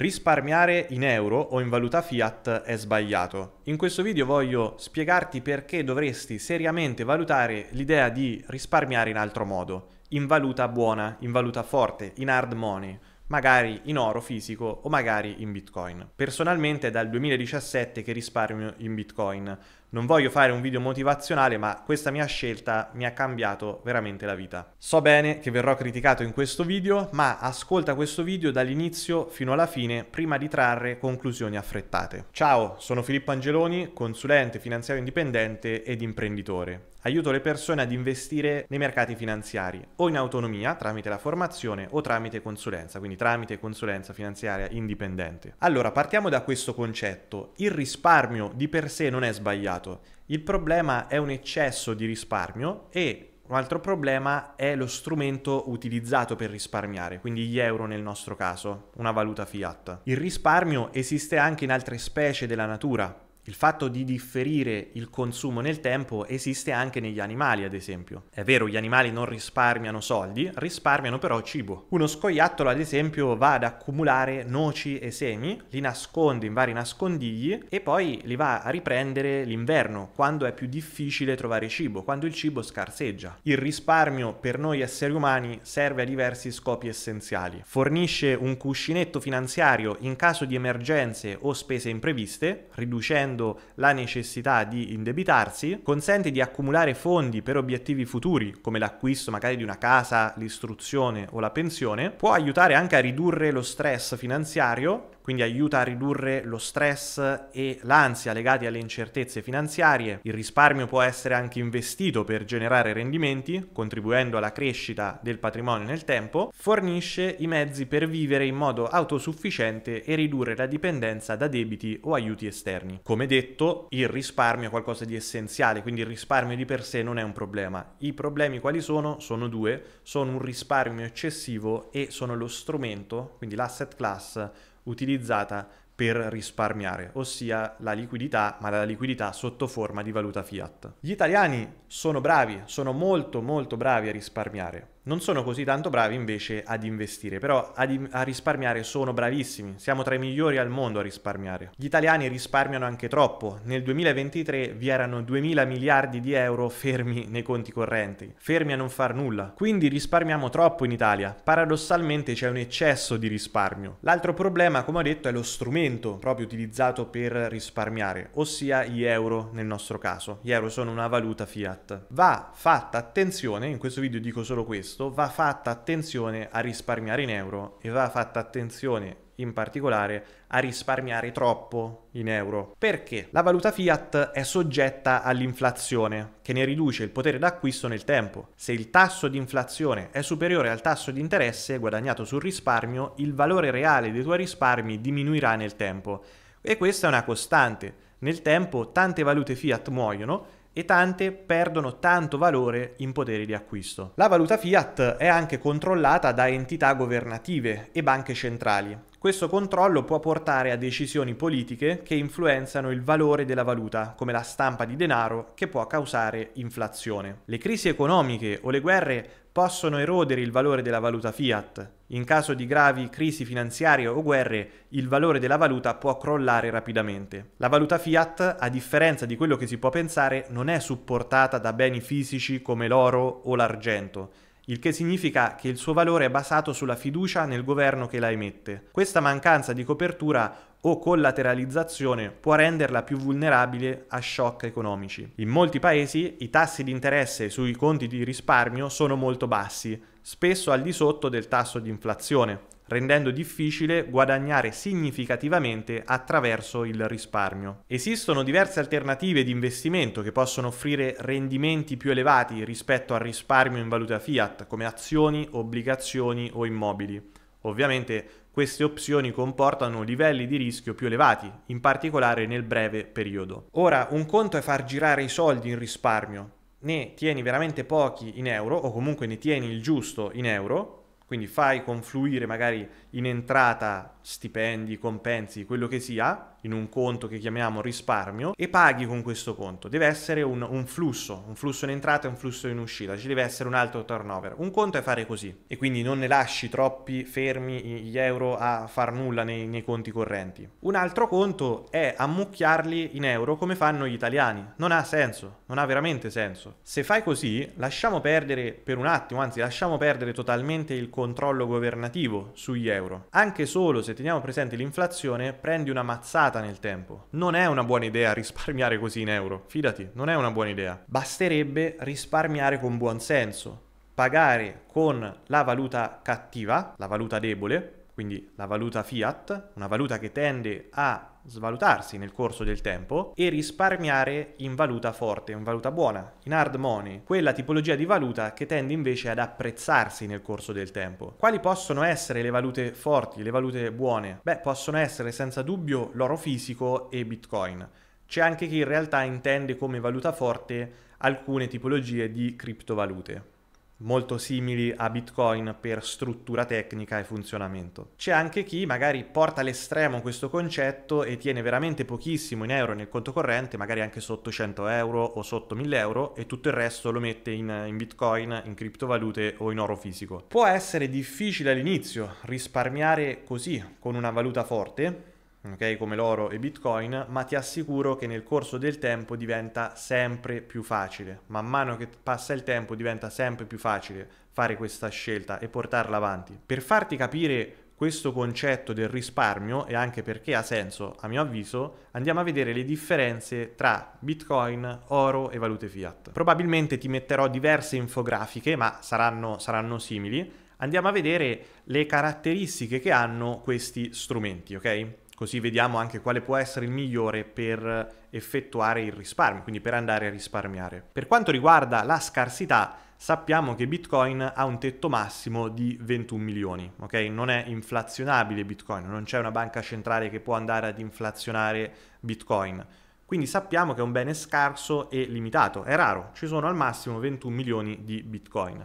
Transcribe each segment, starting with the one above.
Risparmiare in euro o in valuta fiat è sbagliato. In questo video voglio spiegarti perché dovresti seriamente valutare l'idea di risparmiare in altro modo, in valuta buona, in valuta forte, in hard money, magari in oro fisico o magari in bitcoin. Personalmente è dal 2017 che risparmio in bitcoin, non voglio fare un video motivazionale, ma questa mia scelta mi ha cambiato veramente la vita. So bene che verrò criticato in questo video, ma ascolta questo video dall'inizio fino alla fine prima di trarre conclusioni affrettate. Ciao, sono Filippo Angeloni, consulente finanziario indipendente ed imprenditore aiuto le persone ad investire nei mercati finanziari o in autonomia tramite la formazione o tramite consulenza, quindi tramite consulenza finanziaria indipendente. Allora, partiamo da questo concetto. Il risparmio di per sé non è sbagliato, il problema è un eccesso di risparmio e un altro problema è lo strumento utilizzato per risparmiare, quindi gli euro nel nostro caso, una valuta fiat. Il risparmio esiste anche in altre specie della natura, il fatto di differire il consumo nel tempo esiste anche negli animali, ad esempio. È vero, gli animali non risparmiano soldi, risparmiano però cibo. Uno scoiattolo, ad esempio, va ad accumulare noci e semi, li nasconde in vari nascondigli e poi li va a riprendere l'inverno, quando è più difficile trovare cibo, quando il cibo scarseggia. Il risparmio per noi esseri umani serve a diversi scopi essenziali. Fornisce un cuscinetto finanziario in caso di emergenze o spese impreviste, riducendo avendo la necessità di indebitarsi, consente di accumulare fondi per obiettivi futuri, come l'acquisto magari di una casa, l'istruzione o la pensione, può aiutare anche a ridurre lo stress finanziario, quindi aiuta a ridurre lo stress e l'ansia legati alle incertezze finanziarie. Il risparmio può essere anche investito per generare rendimenti, contribuendo alla crescita del patrimonio nel tempo, fornisce i mezzi per vivere in modo autosufficiente e ridurre la dipendenza da debiti o aiuti esterni. Come detto, il risparmio è qualcosa di essenziale, quindi il risparmio di per sé non è un problema. I problemi quali sono? Sono due, sono un risparmio eccessivo e sono lo strumento, quindi l'asset class utilizzata per risparmiare, ossia la liquidità, ma la liquidità sotto forma di valuta fiat. Gli italiani sono bravi, sono molto molto bravi a risparmiare non sono così tanto bravi invece ad investire, però ad, a risparmiare sono bravissimi, siamo tra i migliori al mondo a risparmiare. Gli italiani risparmiano anche troppo, nel 2023 vi erano 2000 miliardi di euro fermi nei conti correnti, fermi a non far nulla, quindi risparmiamo troppo in Italia, paradossalmente c'è un eccesso di risparmio. L'altro problema, come ho detto, è lo strumento proprio utilizzato per risparmiare, ossia gli euro nel nostro caso, gli euro sono una valuta fiat. Va fatta attenzione, in questo video dico solo questo, questo va fatta attenzione a risparmiare in euro e va fatta attenzione in particolare a risparmiare troppo in euro. Perché? La valuta fiat è soggetta all'inflazione, che ne riduce il potere d'acquisto nel tempo. Se il tasso di inflazione è superiore al tasso di interesse guadagnato sul risparmio, il valore reale dei tuoi risparmi diminuirà nel tempo. E questa è una costante. Nel tempo tante valute fiat muoiono e tante perdono tanto valore in poteri di acquisto. La valuta fiat è anche controllata da entità governative e banche centrali questo controllo può portare a decisioni politiche che influenzano il valore della valuta, come la stampa di denaro, che può causare inflazione. Le crisi economiche o le guerre possono erodere il valore della valuta fiat. In caso di gravi crisi finanziarie o guerre, il valore della valuta può crollare rapidamente. La valuta fiat, a differenza di quello che si può pensare, non è supportata da beni fisici come l'oro o l'argento il che significa che il suo valore è basato sulla fiducia nel governo che la emette. Questa mancanza di copertura o collateralizzazione può renderla più vulnerabile a shock economici. In molti paesi i tassi di interesse sui conti di risparmio sono molto bassi, spesso al di sotto del tasso di inflazione, rendendo difficile guadagnare significativamente attraverso il risparmio. Esistono diverse alternative di investimento che possono offrire rendimenti più elevati rispetto al risparmio in valuta fiat, come azioni, obbligazioni o immobili. Ovviamente queste opzioni comportano livelli di rischio più elevati, in particolare nel breve periodo. Ora, un conto è far girare i soldi in risparmio, ne tieni veramente pochi in euro o comunque ne tieni il giusto in euro quindi fai confluire magari in entrata stipendi, compensi, quello che sia, in un conto che chiamiamo risparmio e paghi con questo conto. Deve essere un, un flusso, un flusso in entrata e un flusso in uscita, ci deve essere un alto turnover. Un conto è fare così e quindi non ne lasci troppi fermi gli euro a far nulla nei, nei conti correnti. Un altro conto è ammucchiarli in euro come fanno gli italiani. Non ha senso, non ha veramente senso. Se fai così, lasciamo perdere per un attimo, anzi lasciamo perdere totalmente il controllo governativo sugli euro. Anche solo se teniamo presente l'inflazione, prendi una mazzata durata nel tempo. Non è una buona idea risparmiare così in euro, fidati, non è una buona idea. Basterebbe risparmiare con buon senso, pagare con la valuta cattiva, la valuta debole, quindi la valuta fiat, una valuta che tende a svalutarsi nel corso del tempo e risparmiare in valuta forte, in valuta buona, in hard money, quella tipologia di valuta che tende invece ad apprezzarsi nel corso del tempo. Quali possono essere le valute forti, le valute buone? Beh, possono essere senza dubbio l'oro fisico e Bitcoin. C'è anche chi in realtà intende come valuta forte alcune tipologie di criptovalute molto simili a Bitcoin per struttura tecnica e funzionamento. C'è anche chi magari porta all'estremo questo concetto e tiene veramente pochissimo in euro nel conto corrente, magari anche sotto 100 euro o sotto 1000 euro e tutto il resto lo mette in, in Bitcoin, in criptovalute o in oro fisico. Può essere difficile all'inizio risparmiare così con una valuta forte, okay, come l'oro e bitcoin, ma ti assicuro che nel corso del tempo diventa sempre più facile. Man mano che passa il tempo diventa sempre più facile fare questa scelta e portarla avanti. Per farti capire questo concetto del risparmio e anche perché ha senso, a mio avviso, andiamo a vedere le differenze tra Bitcoin, oro e valute fiat. Probabilmente ti metterò diverse infografiche, ma saranno, saranno simili. Andiamo a vedere le caratteristiche che hanno questi strumenti, ok? così vediamo anche quale può essere il migliore per effettuare il risparmio, quindi per andare a risparmiare. Per quanto riguarda la scarsità, sappiamo che Bitcoin ha un tetto massimo di 21 milioni, ok? Non è inflazionabile Bitcoin, non c'è una banca centrale che può andare ad inflazionare Bitcoin. Quindi sappiamo che è un bene scarso e limitato, è raro, ci sono al massimo 21 milioni di Bitcoin.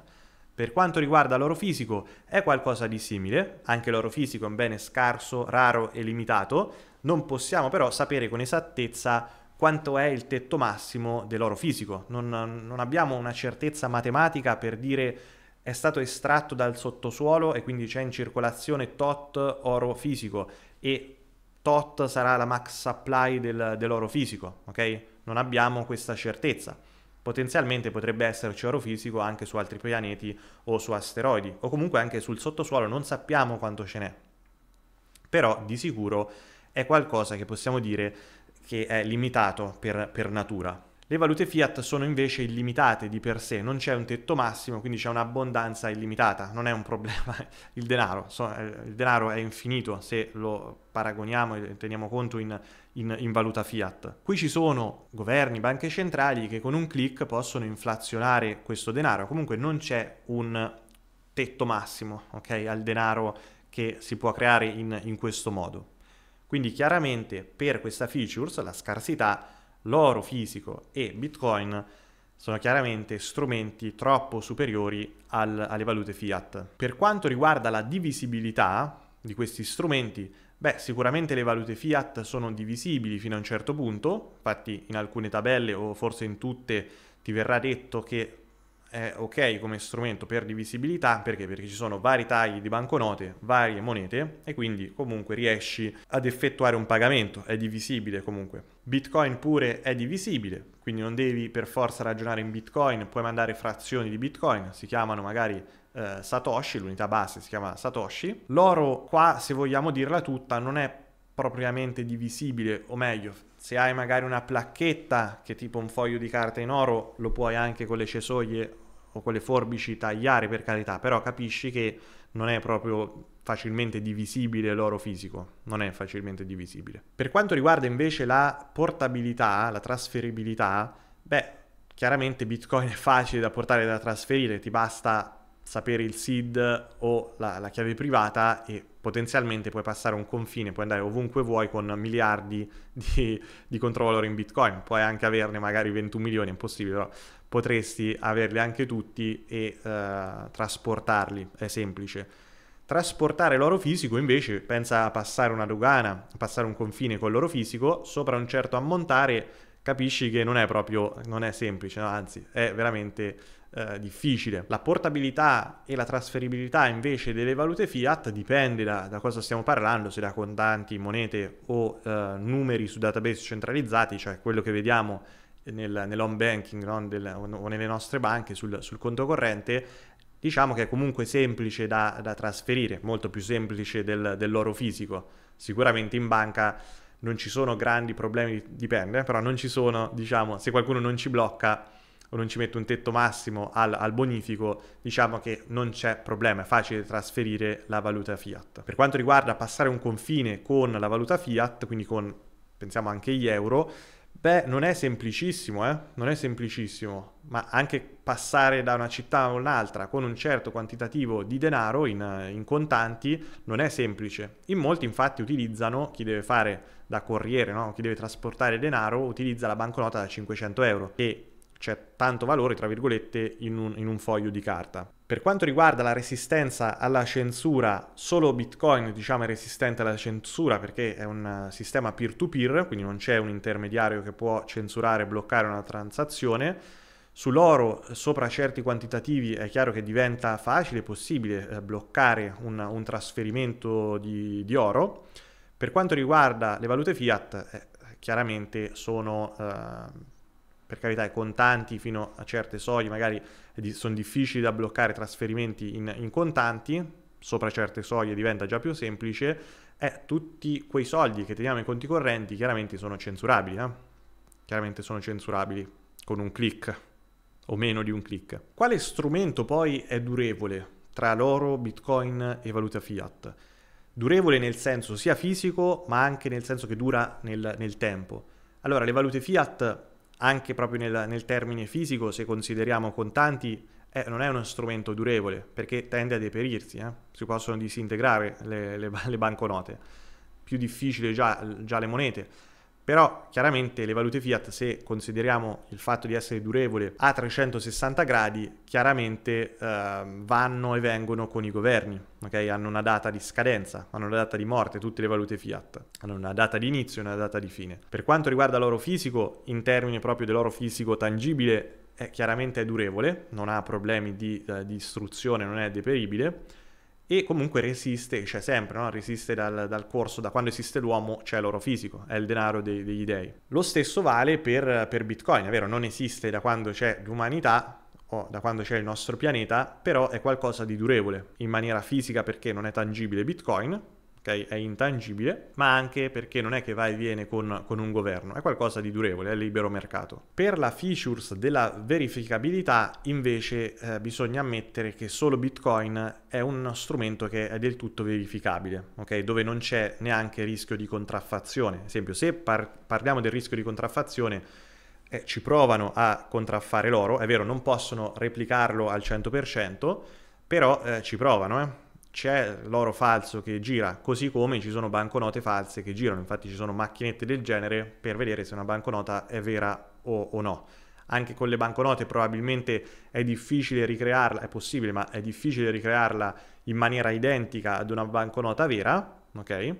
Per quanto riguarda l'oro fisico è qualcosa di simile, anche l'oro fisico è un bene scarso, raro e limitato, non possiamo però sapere con esattezza quanto è il tetto massimo dell'oro fisico, non, non abbiamo una certezza matematica per dire è stato estratto dal sottosuolo e quindi c'è in circolazione tot oro fisico e tot sarà la max supply del, dell'oro fisico, ok? Non abbiamo questa certezza. Potenzialmente potrebbe esserci oro fisico anche su altri pianeti o su asteroidi, o comunque anche sul sottosuolo, non sappiamo quanto ce n'è. Però di sicuro è qualcosa che possiamo dire che è limitato per, per natura. Le valute fiat sono invece illimitate di per sé, non c'è un tetto massimo, quindi c'è un'abbondanza illimitata, non è un problema il denaro, eh, il denaro è infinito se lo paragoniamo e teniamo conto in, in, in, valuta fiat. Qui ci sono governi, banche centrali che con un clic possono inflazionare questo denaro, comunque non c'è un tetto massimo okay, al denaro che si può creare in, in questo modo. Quindi chiaramente per questa features, la scarsità, l'oro fisico e Bitcoin sono chiaramente strumenti troppo superiori al, alle valute fiat. Per quanto riguarda la divisibilità di questi strumenti, beh, sicuramente le valute fiat sono divisibili fino a un certo punto, infatti in alcune tabelle o forse in tutte ti verrà detto che è ok come strumento per divisibilità perché? perché ci sono vari tagli di banconote, varie monete e quindi comunque riesci ad effettuare un pagamento, è divisibile comunque. Bitcoin pure è divisibile, quindi non devi per forza ragionare in Bitcoin, puoi mandare frazioni di Bitcoin, si chiamano magari eh, Satoshi, l'unità base si chiama Satoshi. L'oro qua, se vogliamo dirla tutta, non è propriamente divisibile, o meglio, se hai magari una placchetta che tipo un foglio di carta in oro, lo puoi anche con le cesoglie o con forbici tagliare per carità, però capisci che non è proprio facilmente divisibile loro fisico, non è facilmente divisibile. Per quanto riguarda invece la portabilità, la trasferibilità, beh, chiaramente Bitcoin è facile da portare e da trasferire, ti basta sapere il SID o la, la, chiave privata e potenzialmente puoi passare un confine, puoi andare ovunque vuoi con miliardi di, di controllore in Bitcoin, puoi anche averne magari 21 milioni, è impossibile, però potresti averli anche tutti e uh, trasportarli, è semplice. Trasportare l'oro fisico invece, pensa a passare una dogana, passare un confine con l'oro fisico, sopra un certo ammontare capisci che non è proprio, non è semplice, no? anzi è veramente eh, difficile. La portabilità e la trasferibilità invece delle valute fiat dipende da, da cosa stiamo parlando, se da contanti, monete o eh, numeri su database centralizzati, cioè quello che vediamo nel, nell'home banking no? Del, o nelle nostre banche sul, sul, conto corrente, diciamo che è comunque semplice da, da trasferire, molto più semplice del, dell'oro fisico. Sicuramente in banca non ci sono grandi problemi, dipende, eh, però non ci sono, diciamo, se qualcuno non ci blocca o non ci mette un tetto massimo al, al, bonifico, diciamo che non c'è problema, è facile trasferire la valuta fiat. Per quanto riguarda passare un confine con la valuta fiat, quindi con, pensiamo anche gli euro, Beh, non è semplicissimo, eh? Non è semplicissimo, ma anche passare da una città a un'altra con un certo quantitativo di denaro in, eh, in, contanti non è semplice. In molti infatti utilizzano, chi deve fare da corriere, no? chi deve trasportare denaro, utilizza la banconota da 500 euro e cioè tanto valore, tra virgolette, in un, in un, foglio di carta. Per quanto riguarda la resistenza alla censura, solo Bitcoin diciamo, è resistente alla censura perché è un sistema peer-to-peer, quindi non c'è un intermediario che può censurare e bloccare una transazione. Sull'oro, sopra certi quantitativi, è chiaro che diventa facile e possibile eh, bloccare un, un trasferimento di, di, oro. Per quanto riguarda le valute fiat, eh, chiaramente sono... Eh, per carità i contanti fino a certe soglie magari sono difficili da bloccare trasferimenti in, in contanti, sopra certe soglie diventa già più semplice, eh, tutti quei soldi che teniamo in conti correnti chiaramente sono censurabili, eh? chiaramente sono censurabili con un click o meno di un click. Quale strumento poi è durevole tra l'oro, bitcoin e valuta fiat? Durevole nel senso sia fisico ma anche nel senso che dura nel, nel tempo. Allora le valute fiat anche proprio nel, nel termine fisico, se consideriamo contanti, eh, non è uno strumento durevole perché tende a deperirsi, eh? si possono disintegrare le, le, le banconote, più difficile già, già le monete. Però chiaramente le valute fiat, se consideriamo il fatto di essere durevole a 360 gradi, chiaramente eh, vanno e vengono con i governi, okay? hanno una data di scadenza, hanno una data di morte, tutte le valute fiat, hanno una data di inizio e una data di fine. Per quanto riguarda l'oro fisico, in termini proprio dell'oro fisico tangibile, è eh, chiaramente è durevole, non ha problemi di, eh, di istruzione, non è deperibile e comunque resiste, cioè sempre, no? resiste dal, dal, corso, da quando esiste l'uomo c'è l'oro fisico, è il denaro dei, degli dèi. Lo stesso vale per, per Bitcoin, è vero, non esiste da quando c'è l'umanità, o da quando c'è il nostro pianeta, però è qualcosa di durevole in maniera fisica perché non è tangibile Bitcoin, okay? è intangibile, ma anche perché non è che va e viene con, con un governo, è qualcosa di durevole, è libero mercato. Per la features della verificabilità invece eh, bisogna ammettere che solo Bitcoin è un strumento che è del tutto verificabile, okay? dove non c'è neanche rischio di contraffazione. Ad esempio, se par- parliamo del rischio di contraffazione, eh, ci provano a contraffare l'oro, è vero, non possono replicarlo al 100%, però eh, ci provano, eh c'è l'oro falso che gira, così come ci sono banconote false che girano, infatti ci sono macchinette del genere per vedere se una banconota è vera o, o, no. Anche con le banconote probabilmente è difficile ricrearla, è possibile, ma è difficile ricrearla in maniera identica ad una banconota vera, ok?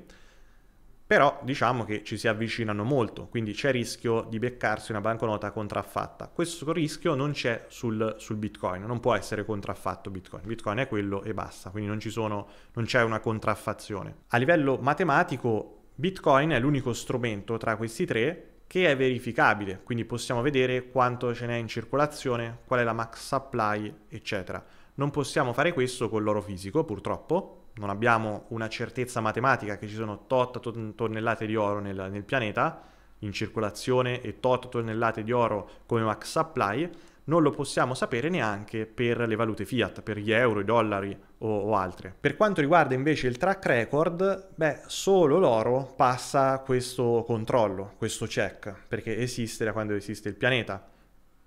però diciamo che ci si avvicinano molto, quindi c'è rischio di beccarsi una banconota contraffatta. Questo rischio non c'è sul, sul, Bitcoin, non può essere contraffatto Bitcoin. Bitcoin è quello e basta, quindi non, sono, non c'è una contraffazione. A livello matematico, Bitcoin è l'unico strumento tra questi tre che è verificabile, quindi possiamo vedere quanto ce n'è in circolazione, qual è la max supply, eccetera. Non possiamo fare questo con l'oro fisico, purtroppo, non abbiamo una certezza matematica che ci sono tot, tonnellate di oro nel, nel pianeta in circolazione e tot tonnellate di oro come max supply, non lo possiamo sapere neanche per le valute fiat, per gli euro, i dollari o, o, altre. Per quanto riguarda invece il track record, beh, solo l'oro passa questo controllo, questo check, perché esiste da quando esiste il pianeta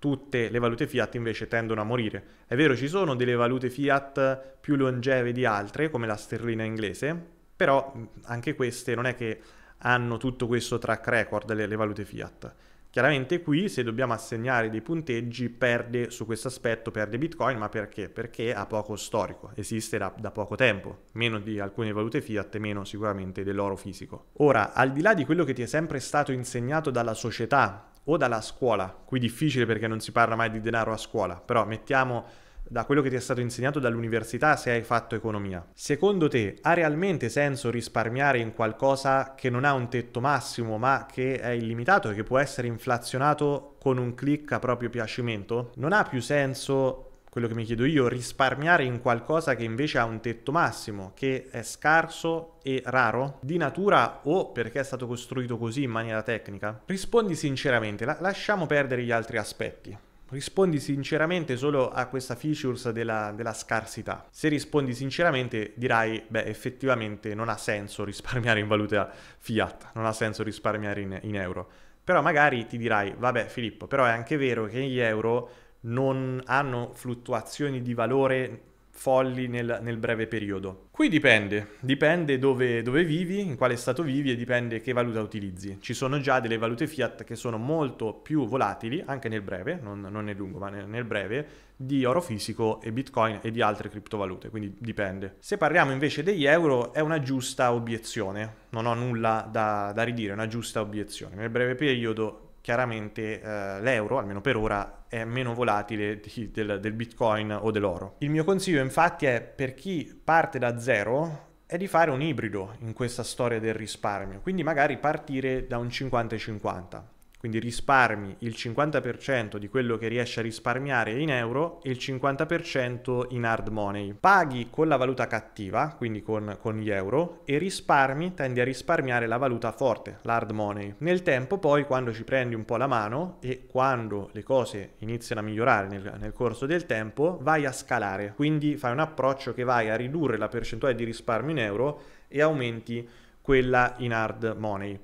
tutte le valute fiat invece tendono a morire. È vero, ci sono delle valute fiat più longeve di altre, come la sterlina inglese, però anche queste non è che hanno tutto questo track record, le, le valute fiat. Chiaramente qui se dobbiamo assegnare dei punteggi perde su questo aspetto, perde Bitcoin, ma perché? Perché ha poco storico, esiste da, da, poco tempo, meno di alcune valute fiat e meno sicuramente dell'oro fisico. Ora, al di là di quello che ti è sempre stato insegnato dalla società o dalla scuola, qui difficile perché non si parla mai di denaro a scuola, però mettiamo da quello che ti è stato insegnato dall'università se hai fatto economia. Secondo te ha realmente senso risparmiare in qualcosa che non ha un tetto massimo ma che è illimitato e che può essere inflazionato con un clic a proprio piacimento? Non ha più senso quello che mi chiedo io, risparmiare in qualcosa che invece ha un tetto massimo, che è scarso e raro? Di natura o perché è stato costruito così in maniera tecnica? Rispondi sinceramente, la lasciamo perdere gli altri aspetti. Rispondi sinceramente solo a questa features della, della, scarsità. Se rispondi sinceramente dirai, beh, effettivamente non ha senso risparmiare in valuta fiat, non ha senso risparmiare in, in euro. Però magari ti dirai, vabbè Filippo, però è anche vero che gli euro non hanno fluttuazioni di valore folli nel, nel, breve periodo. Qui dipende, dipende dove, dove, vivi, in quale stato vivi e dipende che valuta utilizzi. Ci sono già delle valute fiat che sono molto più volatili, anche nel breve, non, non nel lungo, ma nel, nel breve, di oro fisico e bitcoin e di altre criptovalute, quindi dipende. Se parliamo invece degli euro è una giusta obiezione, non ho nulla da, da ridire, è una giusta obiezione. Nel breve periodo chiaramente eh, l'euro, almeno per ora, è meno volatile di, del, del bitcoin o dell'oro. Il mio consiglio infatti è per chi parte da zero è di fare un ibrido in questa storia del risparmio, quindi magari partire da un 50-50 quindi risparmi il 50% di quello che riesci a risparmiare in euro e il 50% in hard money. Paghi con la valuta cattiva, quindi con, con gli euro, e risparmi, tendi a risparmiare la valuta forte, l'hard money. Nel tempo poi quando ci prendi un po' la mano e quando le cose iniziano a migliorare nel, nel corso del tempo, vai a scalare, quindi fai un approccio che vai a ridurre la percentuale di risparmio in euro e aumenti quella in hard money.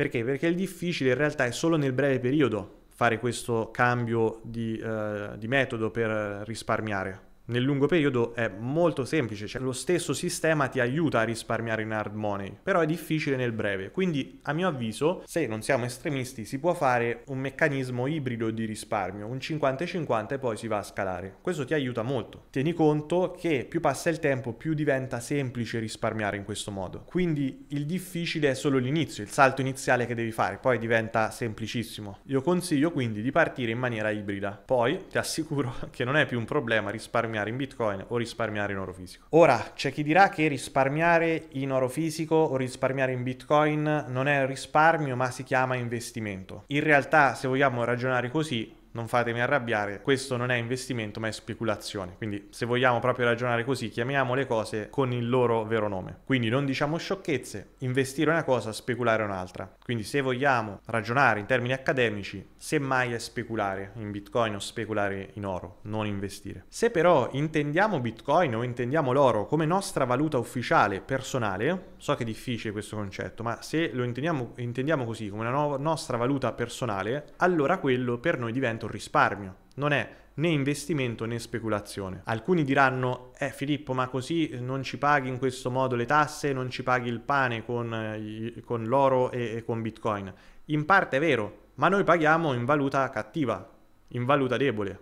Perché? Perché il difficile in realtà è solo nel breve periodo fare questo cambio di, eh, di metodo per risparmiare nel lungo periodo è molto semplice, cioè lo stesso sistema ti aiuta a risparmiare in hard money, però è difficile nel breve. Quindi, a mio avviso, se non siamo estremisti, si può fare un meccanismo ibrido di risparmio, un 50-50 e poi si va a scalare. Questo ti aiuta molto. Tieni conto che più passa il tempo, più diventa semplice risparmiare in questo modo. Quindi il difficile è solo l'inizio, il salto iniziale che devi fare, poi diventa semplicissimo. Io consiglio quindi di partire in maniera ibrida. Poi ti assicuro che non è più un problema risparmiare risparmiare in bitcoin o risparmiare in oro fisico. Ora, c'è chi dirà che risparmiare in oro fisico o risparmiare in bitcoin non è risparmio ma si chiama investimento. In realtà, se vogliamo ragionare così, non fatemi arrabbiare, questo non è investimento ma è speculazione. Quindi se vogliamo proprio ragionare così, chiamiamo le cose con il loro vero nome. Quindi non diciamo sciocchezze, investire una cosa, speculare un'altra. Quindi se vogliamo ragionare in termini accademici, semmai è speculare in Bitcoin o speculare in oro, non investire. Se però intendiamo Bitcoin o intendiamo l'oro come nostra valuta ufficiale personale, so che è difficile questo concetto, ma se lo intendiamo, intendiamo così come una no- nostra valuta personale, allora quello per noi diventa diventa un risparmio, non è né investimento né speculazione. Alcuni diranno, eh Filippo, ma così non ci paghi in questo modo le tasse, non ci paghi il pane con, eh, con l'oro e, e con Bitcoin. In parte è vero, ma noi paghiamo in valuta cattiva, in valuta debole,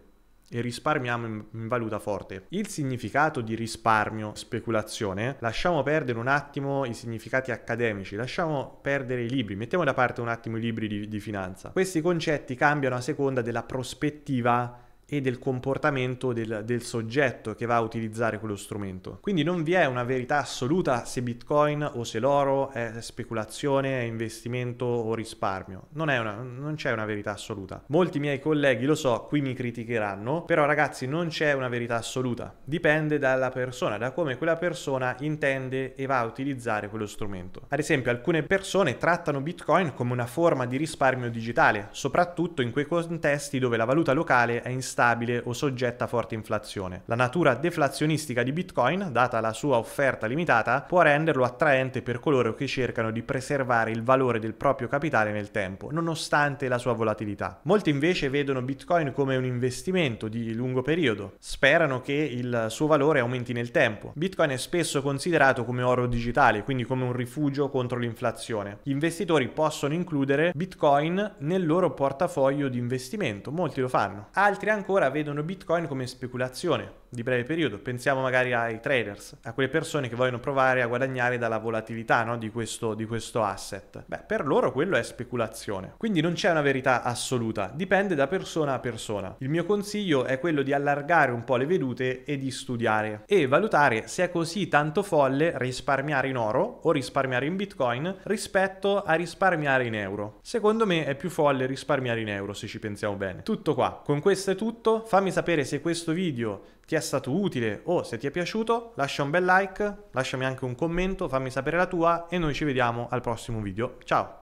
e risparmiamo in, valuta forte. Il significato di risparmio, speculazione, lasciamo perdere un attimo i significati accademici, lasciamo perdere i libri, mettiamo da parte un attimo i libri di, di finanza. Questi concetti cambiano a seconda della prospettiva e del comportamento del, del, soggetto che va a utilizzare quello strumento. Quindi non vi è una verità assoluta se Bitcoin o se l'oro è speculazione, è investimento o risparmio. Non, una, non c'è una verità assoluta. Molti miei colleghi, lo so, qui mi criticheranno, però ragazzi non c'è una verità assoluta. Dipende dalla persona, da come quella persona intende e va a utilizzare quello strumento. Ad esempio alcune persone trattano Bitcoin come una forma di risparmio digitale, soprattutto in quei contesti dove la valuta locale è instabile instabile o soggetta a forte inflazione. La natura deflazionistica di Bitcoin, data la sua offerta limitata, può renderlo attraente per coloro che cercano di preservare il valore del proprio capitale nel tempo, nonostante la sua volatilità. Molti invece vedono Bitcoin come un investimento di lungo periodo, sperano che il suo valore aumenti nel tempo. Bitcoin è spesso considerato come oro digitale, quindi come un rifugio contro l'inflazione. Gli investitori possono includere Bitcoin nel loro portafoglio di investimento, molti lo fanno. Altri ancora ancora vedono Bitcoin come speculazione di breve periodo. Pensiamo magari ai traders, a quelle persone che vogliono provare a guadagnare dalla volatilità no, di, questo, di questo asset. Beh, per loro quello è speculazione. Quindi non c'è una verità assoluta, dipende da persona a persona. Il mio consiglio è quello di allargare un po' le vedute e di studiare e valutare se è così tanto folle risparmiare in oro o risparmiare in Bitcoin rispetto a risparmiare in euro. Secondo me è più folle risparmiare in euro se ci pensiamo bene. Tutto qua, con questo è tutto tutto, fammi sapere se questo video ti è stato utile o se ti è piaciuto, lascia un bel like, lasciami anche un commento, fammi sapere la tua e noi ci vediamo al prossimo video. Ciao!